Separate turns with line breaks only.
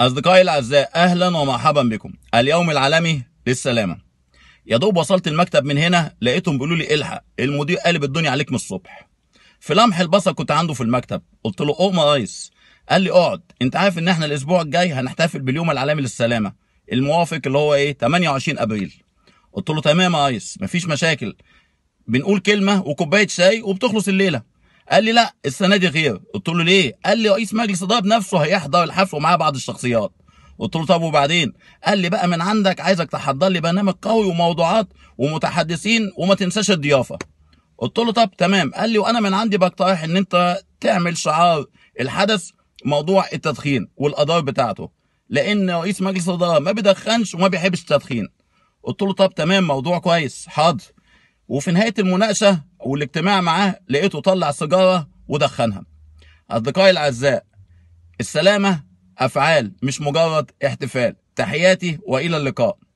أصدقائي الأعزاء أهلا ومرحبا بكم اليوم العالمي للسلامة يا دوب وصلت المكتب من هنا لقيتهم بيقولوا لي الحق المدير قالب الدنيا عليك من الصبح في لمح البصر كنت عنده في المكتب قلت له أقوم يا ريس قال لي اقعد انت عارف ان احنا الاسبوع الجاي هنحتفل باليوم العالمي للسلامة الموافق اللي هو ايه 28 ابريل قلت له تمام يا ريس مفيش مشاكل بنقول كلمة وكوباية شاي وبتخلص الليلة قال لي لا السنه دي غير قلت له ليه قال لي رئيس مجلس الاداره بنفسه هيحضر الحفل ومعاه بعض الشخصيات قلت له طب وبعدين قال لي بقى من عندك عايزك تحضر لي برنامج قوي وموضوعات ومتحدثين وما تنساش الضيافه قلت له طب تمام قال لي وانا من عندي بقترح ان انت تعمل شعار الحدث موضوع التدخين والاضرار بتاعته لان رئيس مجلس الاداره ما بيدخنش وما بيحبش التدخين قلت له طب تمام موضوع كويس حاضر وفي نهايه المناقشه والاجتماع معاه لقيته طلع سيجاره ودخنها اصدقائي الاعزاء السلامه افعال مش مجرد احتفال تحياتي والى اللقاء